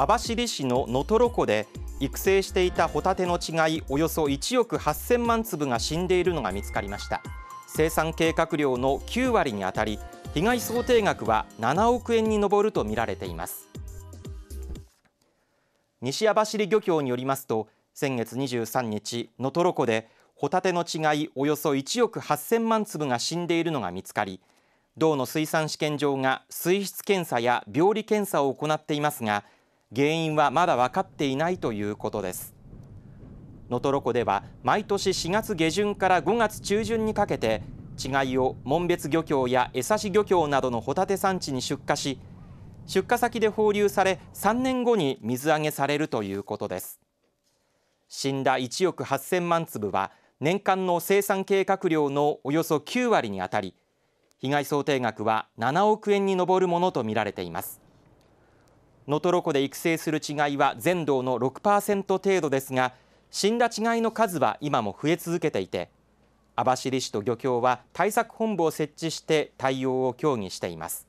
網走市の能取湖で育成していたホタテの稚貝およそ1億8000万粒が死んでいるのが見つかりました生産計画量の9割にあたり被害想定額は7億円に上るとみられています西網走漁協によりますと先月23日能取湖でホタテの稚貝およそ1億8000万粒が死んでいるのが見つかり道の水産試験場が水質検査や病理検査を行っていますが原因はまだ分かっていないということです能ロ湖では毎年4月下旬から5月中旬にかけて稚貝を門別漁協や江差漁協などのホタテ産地に出荷し出荷先で放流され3年後に水揚げされるということです死んだ1億8000万粒は年間の生産計画量のおよそ9割にあたり被害想定額は7億円に上るものとみられています能ロ湖で育成する稚貝は全道の6%程度ですが死んだ稚貝の数は今も増え続けていて網走市と漁協は対策本部を設置して対応を協議しています